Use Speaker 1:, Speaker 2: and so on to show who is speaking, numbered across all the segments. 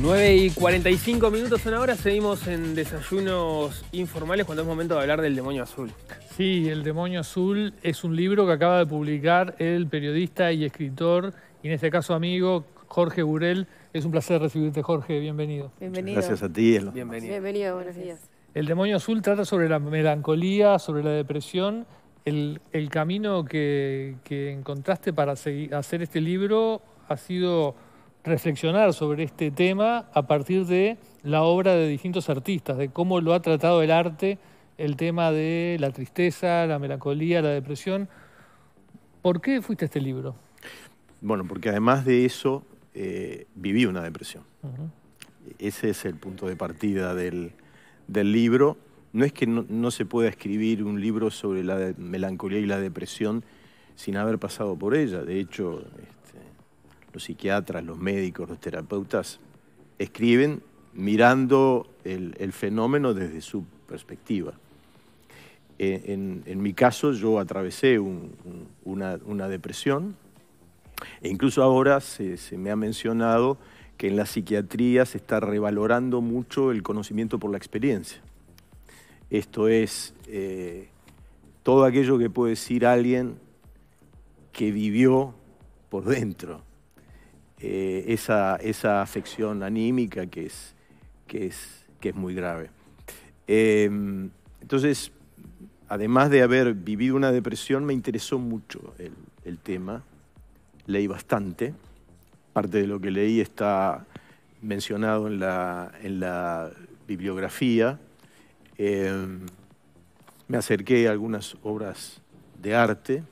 Speaker 1: 9 y 45 minutos son ahora, seguimos en desayunos informales cuando es momento de hablar del demonio azul. Sí, El demonio azul es un libro que acaba de publicar el periodista y escritor, y en este caso amigo, Jorge Burel. Es un placer recibirte, Jorge, bienvenido. Gracias a ti. Bienvenido. Bienvenido, buenos días. El demonio azul trata sobre la melancolía, sobre la depresión. El, camino que, encontraste para hacer este libro ha sido reflexionar sobre este tema a partir de la obra de distintos artistas, de cómo lo ha tratado el arte, el tema de la tristeza, la melancolía, la depresión. ¿Por qué fuiste a este libro?
Speaker 2: Bueno, porque además de eso eh, viví una depresión. Ese es el punto de partida del, libro. No es que no, se pueda escribir un libro sobre la melancolía y la depresión sin haber pasado por ella. De hecho, este, psiquiatras, los médicos, los terapeutas, escriben mirando el, fenómeno desde su perspectiva. Eh, en, mi caso yo atravesé una, depresión e incluso ahora se, me ha mencionado que en la psiquiatría se está revalorando mucho el conocimiento por la experiencia. Esto es eh, todo aquello que puede decir alguien que vivió por dentro, eh, esa, afección anímica que es, que es, que es muy grave. Em, entonces, además de haber vivido una depresión, me interesó mucho el, tema, leí bastante, parte de lo que leí está mencionado en la, en la bibliografía. Em, me acerqué a algunas obras de arte,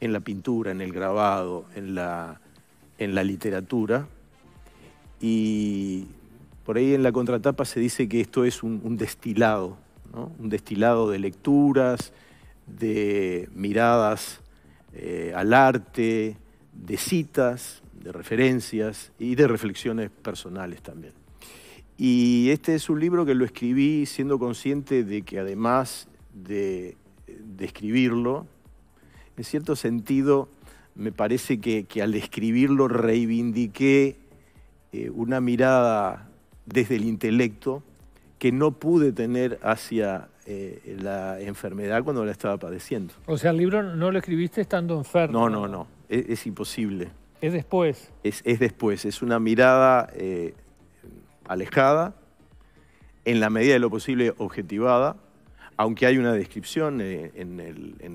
Speaker 2: en la pintura, en el grabado, en la, en la literatura y por ahí en la contratapa se dice que esto es un, destilado, un destilado de lecturas, de miradas eh, al arte, de citas, de referencias y de reflexiones personales también. Y este es un libro que lo escribí siendo consciente de que además de, de escribirlo, en cierto sentido me parece que, al escribirlo reivindiqué eh, una mirada desde el intelecto que no pude tener hacia eh, la enfermedad cuando la estaba padeciendo.
Speaker 1: O sea, el libro no lo escribiste
Speaker 2: estando enfermo. No, no, no, es, imposible. Es después. Es, después, es una mirada eh, alejada, en la medida de lo posible objetivada, aunque hay una descripción eh, en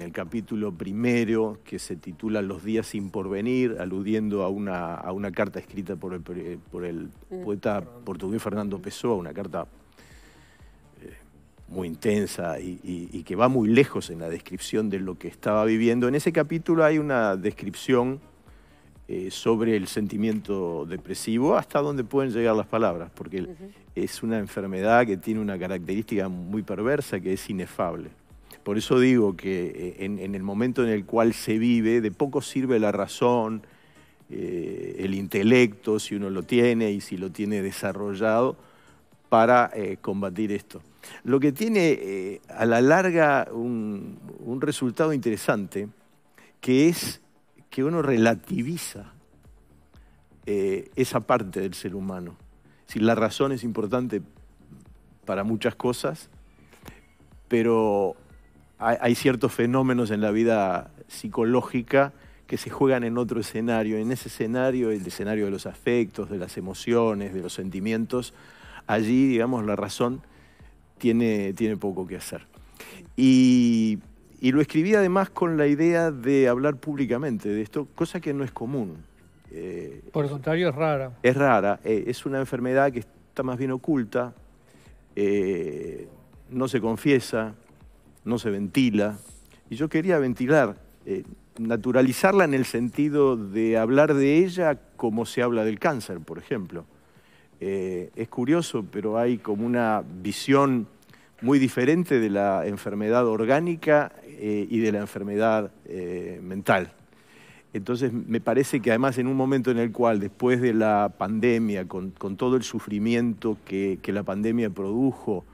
Speaker 2: el, capítulo primero que se titula Los días sin porvenir, aludiendo a una, a una carta escrita por el, mm. poeta portugués Fernando Pessoa, una carta eh, muy intensa y, y, que va muy lejos en la descripción de lo que estaba viviendo. En ese capítulo hay una descripción eh, sobre el sentimiento depresivo, hasta dónde pueden llegar las palabras, porque es una enfermedad que tiene una característica muy perversa que es inefable. Por eso digo que eh, en, el momento en el cual se vive, de poco sirve la razón, eh, el intelecto, si uno lo tiene y si lo tiene desarrollado, para combatir esto. Lo que tiene a la larga un, un, resultado interesante, que es que uno relativiza eh, esa parte del ser humano. Si la razón es importante para muchas cosas, pero hay, hay ciertos fenómenos en la vida psicológica que se juegan en otro escenario. En ese escenario, el escenario de los afectos, de las emociones, de los sentimientos, allí, digamos, la razón tiene, tiene poco que hacer. Y y lo escribí además con la idea de hablar públicamente de esto, cosa que no es común. Eh,
Speaker 1: por el contrario, es rara.
Speaker 2: Es rara, eh, es una enfermedad que está más bien oculta, eh, no se confiesa, no se ventila. Y yo quería ventilar, naturalizarla en el sentido de hablar de ella como se habla del cáncer, por ejemplo. es curioso, pero hay como una visión muy diferente de la enfermedad orgánica eh, y de la enfermedad eh, mental. Entonces, me parece que además en un momento en el cual, después de la pandemia, con, todo el sufrimiento que, la pandemia produjo,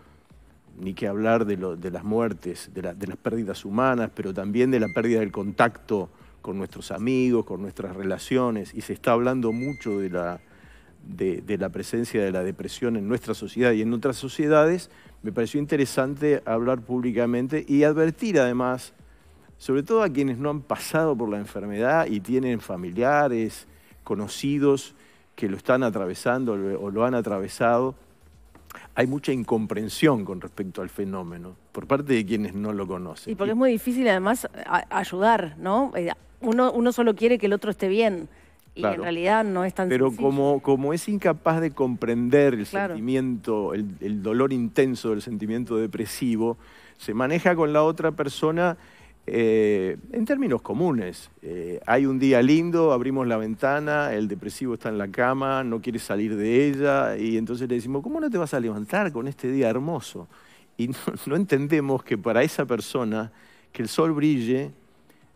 Speaker 2: ni que hablar de, las muertes, de, las pérdidas humanas, pero también de la pérdida del contacto con nuestros amigos, con nuestras relaciones, y se está hablando mucho de la, de la presencia de la depresión en nuestra sociedad y en otras sociedades, me pareció interesante hablar públicamente y advertir además, sobre todo a quienes no han pasado por la enfermedad y tienen familiares, conocidos que lo están atravesando o lo han atravesado, hay mucha incomprensión con respecto al fenómeno por parte de quienes no lo conocen. Y porque es
Speaker 1: muy difícil además ayudar, ¿no? Eh, uno, uno solo quiere que el otro esté bien y en realidad no es tan Pero como,
Speaker 2: como es incapaz de comprender el sentimiento, el, dolor intenso del sentimiento depresivo, se maneja con la otra persona eh, en términos comunes. Eh, hay un día lindo, abrimos la ventana, el depresivo está en la cama, no quiere salir de ella, y entonces le decimos, ¿cómo no te vas a levantar con este día hermoso? Y no entendemos que para esa persona que el sol brille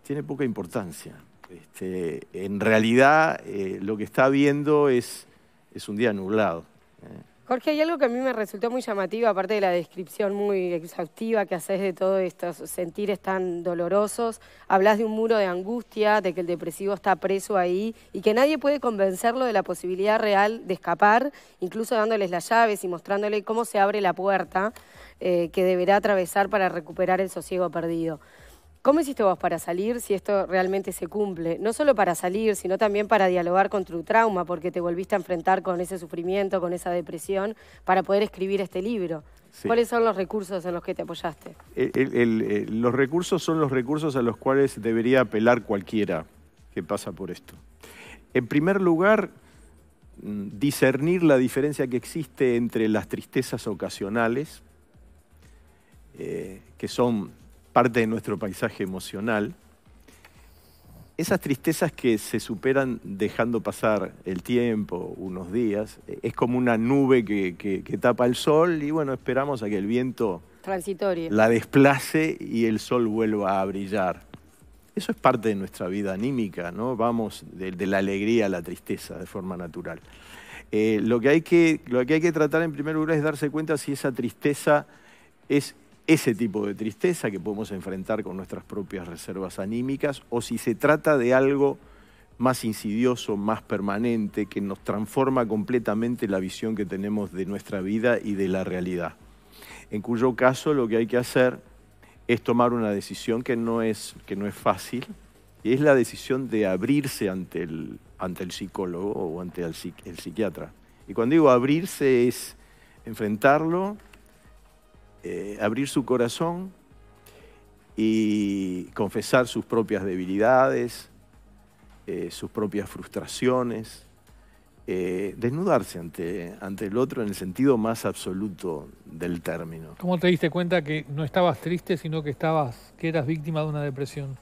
Speaker 2: tiene poca importancia. Este, en realidad, eh, lo que está viendo es, un día nublado. ¿eh?
Speaker 1: Jorge, hay algo que a mí me resultó muy llamativo, aparte de la descripción muy exhaustiva que haces de todos estos sentires tan dolorosos. Hablas de un muro de angustia, de que el depresivo está preso ahí y que nadie puede convencerlo de la posibilidad real de escapar, incluso dándoles las llaves y mostrándole cómo se abre la puerta eh, que deberá atravesar para recuperar el sosiego perdido. ¿Cómo hiciste vos para salir si esto realmente se cumple? No solo para salir, sino también para dialogar con tu trauma, porque te volviste a enfrentar con ese sufrimiento, con esa depresión, para poder escribir este libro. ¿Cuáles son los recursos en los que te apoyaste?
Speaker 2: Eh, los recursos son los recursos a los cuales debería apelar cualquiera que pasa por esto. En primer lugar, mm, discernir la diferencia que existe entre las tristezas ocasionales, eh, que son parte de nuestro paisaje emocional, esas tristezas que se superan dejando pasar el tiempo, unos días, es como una nube que, tapa el sol y bueno, esperamos a que el viento la desplace y el sol vuelva a brillar. Eso es parte de nuestra vida anímica, ¿no? Vamos de, la alegría a la tristeza de forma natural. Eh, lo, que hay que, lo que hay que tratar en primer lugar es darse cuenta si esa tristeza es ese tipo de tristeza que podemos enfrentar con nuestras propias reservas anímicas o si se trata de algo más insidioso, más permanente, que nos transforma completamente la visión que tenemos de nuestra vida y de la realidad. En cuyo caso lo que hay que hacer es tomar una decisión que no es, que no es fácil, y es la decisión de abrirse ante el, ante el psicólogo o ante el, el psiquiatra. Y cuando digo abrirse es enfrentarlo, eh, abrir su corazón y confesar sus propias debilidades, eh, sus propias frustraciones, eh, desnudarse ante, ante el otro en el sentido más absoluto del término.
Speaker 1: ¿Cómo te diste cuenta que no estabas triste, sino que estabas, que eras víctima de una depresión?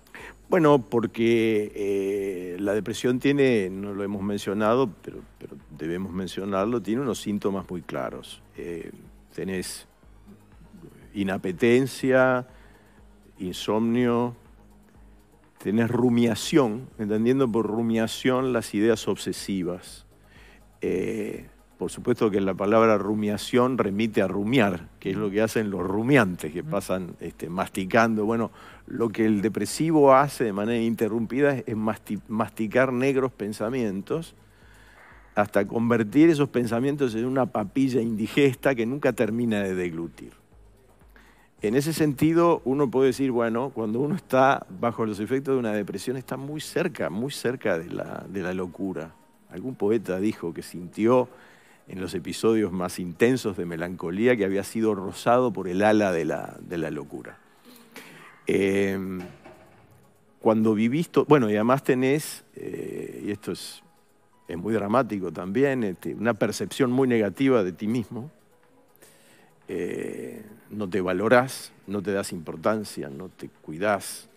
Speaker 2: Bueno, porque la depresión tiene, no lo hemos mencionado, pero, pero debemos mencionarlo, tiene unos síntomas muy claros. tenés inapetencia, insomnio, tenés rumiación, entendiendo por rumiación las ideas obsesivas. Eh, por supuesto que la palabra rumiación remite a rumiar, que es lo que hacen los rumiantes, que pasan este, masticando. Bueno, lo que el depresivo hace de manera interrumpida es masticar negros pensamientos hasta convertir esos pensamientos en una papilla indigesta que nunca termina de deglutir. En ese sentido, uno puede decir, bueno, cuando uno está bajo los efectos de una depresión, está muy cerca, muy cerca de la, locura. Algún poeta dijo que sintió en los episodios más intensos de melancolía que había sido rozado por el ala de la, locura. Em, cuando vivís, bueno, y además tenés, eh, y esto es, muy dramático también, este, una percepción muy negativa de ti mismo. Eh, no te valorás, no te das importancia, no te cuidás.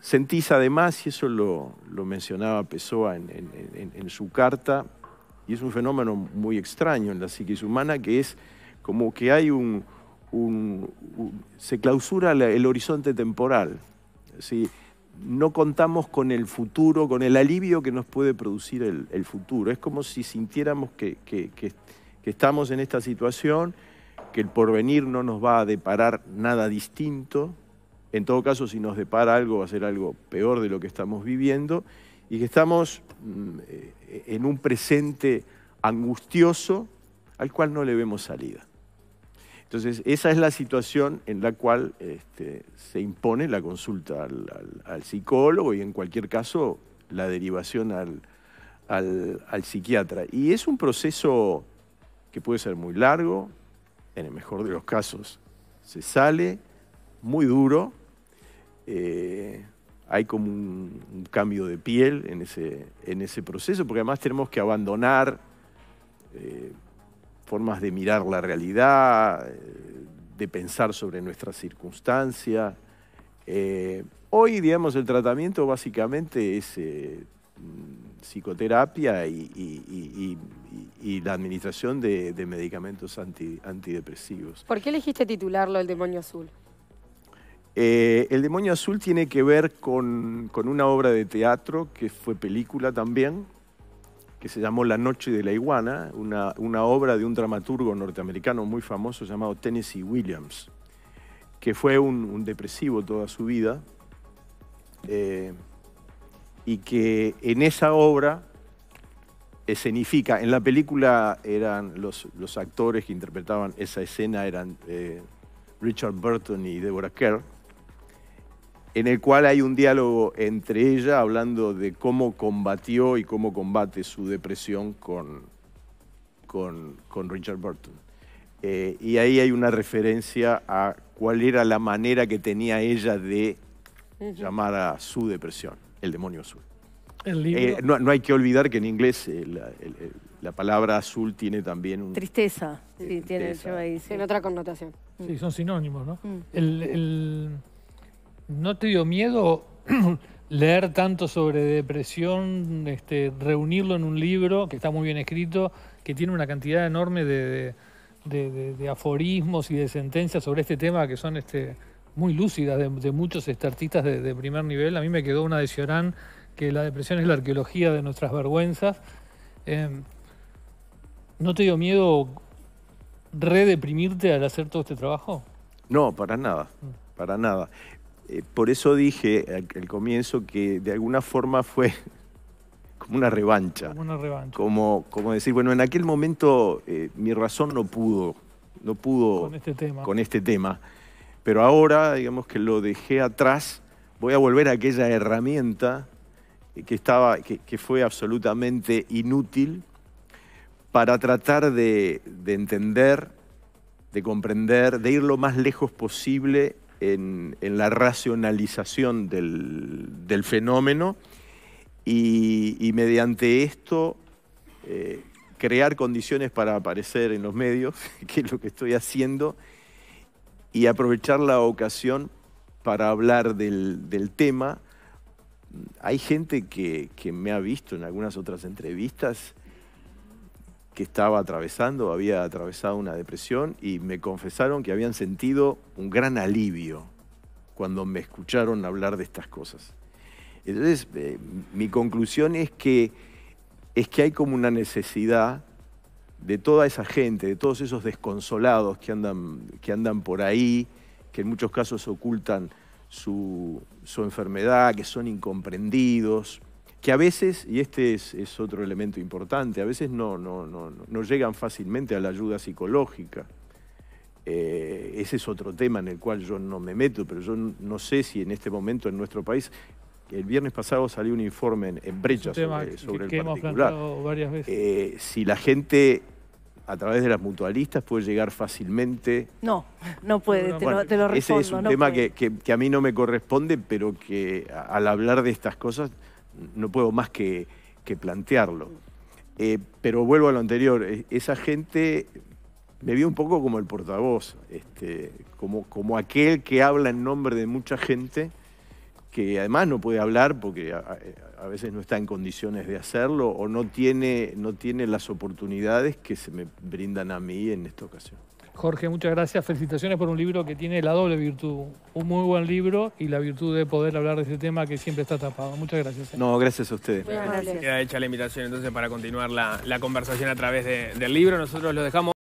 Speaker 2: Sentís además, y eso lo, mencionaba Pessoa en, su carta, y es un fenómeno muy extraño en la psiquis humana, que es como que hay un... se clausura el horizonte temporal. no contamos con el futuro, con el alivio que nos puede producir el, futuro. Es como si sintiéramos que estamos en esta situación que el porvenir no nos va a deparar nada distinto, en todo caso si nos depara algo va a ser algo peor de lo que estamos viviendo, y que estamos mm, en un presente angustioso al cual no le vemos salida. Entonces, esa es la situación en la cual este, se impone la consulta al, psicólogo y en cualquier caso la derivación al, al psiquiatra. Y es un proceso que puede ser muy largo, en el mejor de los casos. Se sale muy duro, eh, hay como un, cambio de piel en ese, en ese proceso, porque además tenemos que abandonar eh, formas de mirar la realidad, eh, de pensar sobre nuestra circunstancia. hoy, digamos, el tratamiento básicamente es psicoterapia y, la administración de, medicamentos antidepresivos.
Speaker 1: ¿Por qué elegiste titularlo El demonio azul?
Speaker 2: Eh, el demonio azul tiene que ver con, una obra de teatro que fue película también, que se llamó La Noche de la Iguana, una, obra de un dramaturgo norteamericano muy famoso llamado Tennessee Williams, que fue un, depresivo toda su vida. Eh, y que en esa obra escenifica, en la película eran los, actores que interpretaban esa escena, eran eh, Richard Burton y Deborah Kerr, en el cual hay un diálogo entre ella hablando de cómo combatió y cómo combate su depresión con, con, Richard Burton. Eh, y ahí hay una referencia a cuál era la manera que tenía ella de llamar a su depresión el demonio azul. Eh, no, hay que olvidar que en inglés eh, la, palabra azul tiene también un...
Speaker 1: Tristeza, sí, tiene, otra connotación. Sí, son sinónimos, ¿no? Mm. ¿No te dio miedo leer tanto sobre depresión, este, reunirlo en un libro que está muy bien escrito, que tiene una cantidad enorme de, de aforismos y de sentencias sobre este tema que son este, muy lúcidas de, muchos estartistas artistas de, primer nivel. A mí me quedó una de Ciorán, que la depresión es la arqueología de nuestras vergüenzas. Em, ¿No te dio miedo redeprimirte al hacer todo este trabajo?
Speaker 2: No, para nada, para nada. Eh, por eso dije al, comienzo que de alguna forma fue como una revancha. Como Como, decir, bueno, en aquel momento eh, mi razón no pudo, no pudo
Speaker 1: este tema. Con
Speaker 2: este tema pero ahora, digamos que lo dejé atrás, voy a volver a aquella herramienta que, estaba, que, fue absolutamente inútil para tratar de, entender, de comprender, de ir lo más lejos posible en, la racionalización del, fenómeno y, mediante esto eh, crear condiciones para aparecer en los medios, que es lo que estoy haciendo, y aprovechar la ocasión para hablar del, tema. Hay gente que, me ha visto en algunas otras entrevistas que estaba atravesando, había atravesado una depresión y me confesaron que habían sentido un gran alivio cuando me escucharon hablar de estas cosas. Entonces, eh, mi conclusión es que, es que hay como una necesidad de toda esa gente, de todos esos desconsolados que andan, que andan por ahí, que en muchos casos ocultan su, enfermedad, que son incomprendidos, que a veces, y este es, otro elemento importante, a veces no, no, no, no llegan fácilmente a la ayuda psicológica. Eh, ese es otro tema en el cual yo no me meto, pero yo no sé si en este momento en nuestro país el viernes pasado salió un informe en, brecha sobre, el particular. varias veces. Eh, si la gente a través de las mutualistas puede llegar fácilmente.
Speaker 1: No, no puede, te, lo, respondo. Ese es un tema que,
Speaker 2: a mí no me corresponde, pero que al hablar de estas cosas no puedo más que, plantearlo. Eh, pero vuelvo a lo anterior, e, esa gente me vio un poco como el portavoz, este, como, como aquel que habla en nombre de mucha gente que además no puede hablar porque a, veces no está en condiciones de hacerlo o no tiene, no tiene las oportunidades que se me brindan a mí en esta ocasión.
Speaker 1: Jorge, muchas gracias. Felicitaciones por un libro que tiene la doble virtud. Un muy buen libro y la virtud de poder hablar de este tema que siempre está
Speaker 2: tapado. Muchas gracias. ¿eh? No, gracias a ustedes. Queda hecha la invitación entonces para continuar la, conversación
Speaker 1: a través del libro. Nosotros lo dejamos.